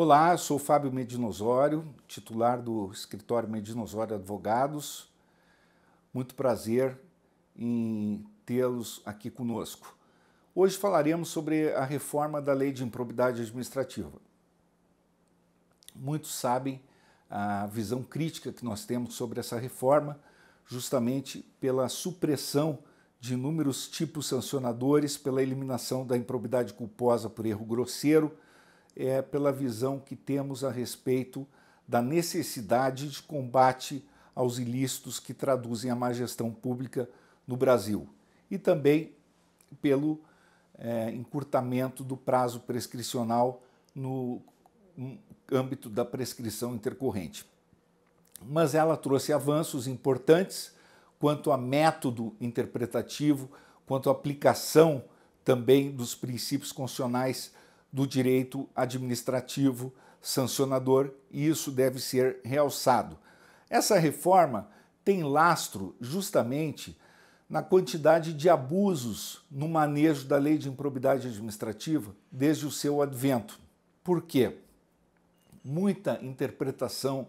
Olá, sou Fábio Medinosório, titular do escritório Medinosório Advogados. Muito prazer em tê-los aqui conosco. Hoje falaremos sobre a reforma da Lei de Improbidade Administrativa. Muitos sabem a visão crítica que nós temos sobre essa reforma, justamente pela supressão de inúmeros tipos sancionadores, pela eliminação da improbidade culposa por erro grosseiro é pela visão que temos a respeito da necessidade de combate aos ilícitos que traduzem a má gestão pública no Brasil e também pelo é, encurtamento do prazo prescricional no hum, âmbito da prescrição intercorrente. Mas ela trouxe avanços importantes quanto a método interpretativo, quanto à aplicação também dos princípios constitucionais do direito administrativo sancionador e isso deve ser realçado. Essa reforma tem lastro justamente na quantidade de abusos no manejo da lei de improbidade administrativa desde o seu advento. Por quê? Muita interpretação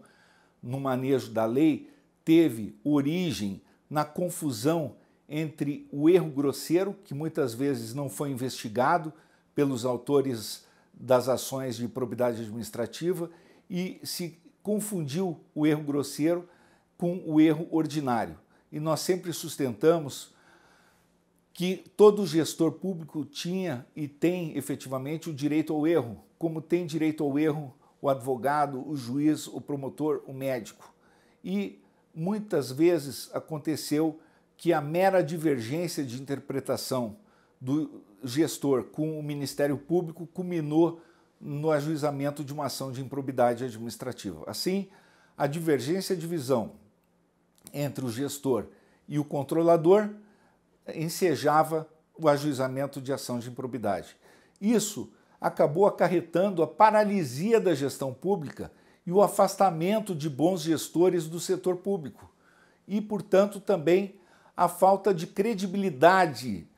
no manejo da lei teve origem na confusão entre o erro grosseiro, que muitas vezes não foi investigado pelos autores das ações de probidade administrativa e se confundiu o erro grosseiro com o erro ordinário. E nós sempre sustentamos que todo gestor público tinha e tem efetivamente o direito ao erro, como tem direito ao erro o advogado, o juiz, o promotor, o médico. E muitas vezes aconteceu que a mera divergência de interpretação do gestor com o Ministério Público culminou no ajuizamento de uma ação de improbidade administrativa. Assim, a divergência de visão entre o gestor e o controlador ensejava o ajuizamento de ação de improbidade. Isso acabou acarretando a paralisia da gestão pública e o afastamento de bons gestores do setor público, e, portanto, também a falta de credibilidade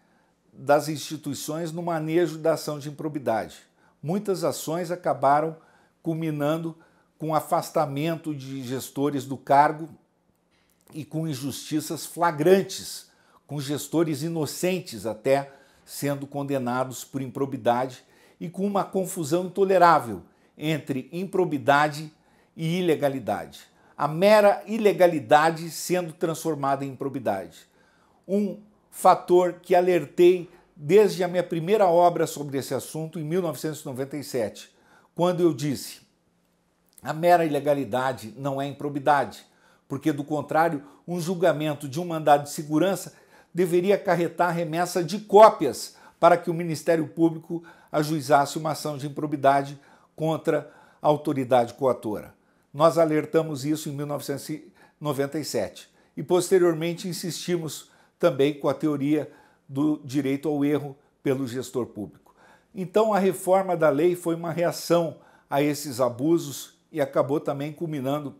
das instituições no manejo da ação de improbidade. Muitas ações acabaram culminando com afastamento de gestores do cargo e com injustiças flagrantes, com gestores inocentes até sendo condenados por improbidade e com uma confusão intolerável entre improbidade e ilegalidade. A mera ilegalidade sendo transformada em improbidade. Um fator que alertei desde a minha primeira obra sobre esse assunto, em 1997, quando eu disse: a mera ilegalidade não é improbidade, porque, do contrário, um julgamento de um mandado de segurança deveria acarretar remessa de cópias para que o Ministério Público ajuizasse uma ação de improbidade contra a autoridade coatora. Nós alertamos isso em 1997 e, posteriormente, insistimos também com a teoria do direito ao erro pelo gestor público. Então, a reforma da lei foi uma reação a esses abusos e acabou também culminando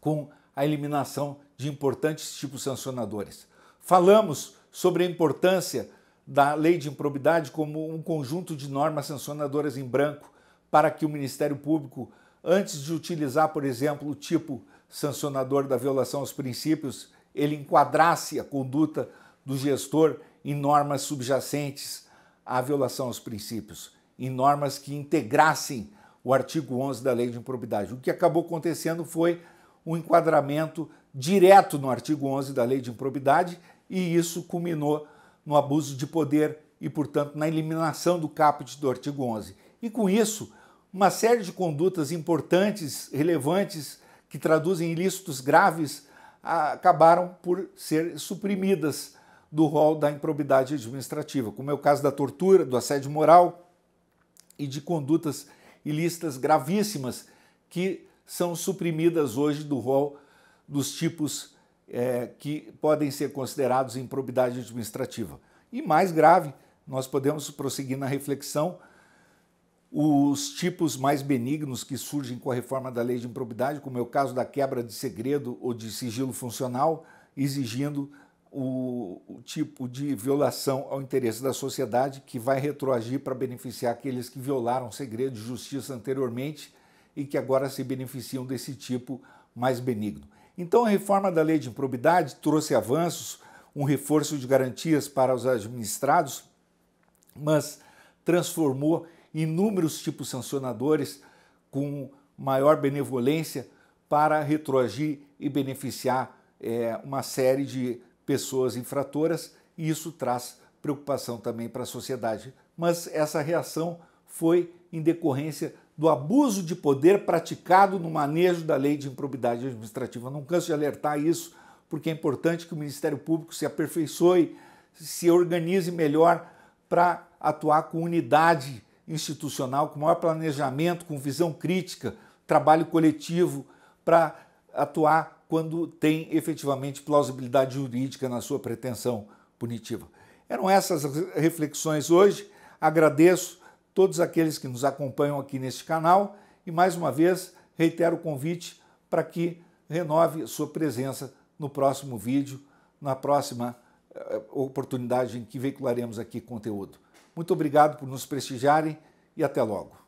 com a eliminação de importantes tipos sancionadores. Falamos sobre a importância da lei de improbidade como um conjunto de normas sancionadoras em branco para que o Ministério Público, antes de utilizar, por exemplo, o tipo sancionador da violação aos princípios ele enquadrasse a conduta do gestor em normas subjacentes à violação aos princípios, em normas que integrassem o artigo 11 da Lei de Improbidade. O que acabou acontecendo foi um enquadramento direto no artigo 11 da Lei de Improbidade e isso culminou no abuso de poder e, portanto, na eliminação do caput do artigo 11. E com isso, uma série de condutas importantes, relevantes, que traduzem ilícitos graves acabaram por ser suprimidas do rol da improbidade administrativa, como é o caso da tortura, do assédio moral e de condutas ilícitas gravíssimas que são suprimidas hoje do rol dos tipos é, que podem ser considerados improbidade administrativa. E mais grave, nós podemos prosseguir na reflexão os tipos mais benignos que surgem com a reforma da lei de improbidade, como é o caso da quebra de segredo ou de sigilo funcional, exigindo o, o tipo de violação ao interesse da sociedade que vai retroagir para beneficiar aqueles que violaram segredo de justiça anteriormente e que agora se beneficiam desse tipo mais benigno. Então, a reforma da lei de improbidade trouxe avanços, um reforço de garantias para os administrados, mas transformou inúmeros tipos sancionadores com maior benevolência para retroagir e beneficiar é, uma série de pessoas infratoras, e isso traz preocupação também para a sociedade. Mas essa reação foi em decorrência do abuso de poder praticado no manejo da lei de improbidade administrativa. Não canso de alertar isso, porque é importante que o Ministério Público se aperfeiçoe, se organize melhor para atuar com unidade institucional, com maior planejamento, com visão crítica, trabalho coletivo para atuar quando tem efetivamente plausibilidade jurídica na sua pretensão punitiva. Eram essas reflexões hoje. Agradeço todos aqueles que nos acompanham aqui neste canal e mais uma vez reitero o convite para que renove sua presença no próximo vídeo, na próxima eh, oportunidade em que veicularemos aqui conteúdo. Muito obrigado por nos prestigiarem e até logo.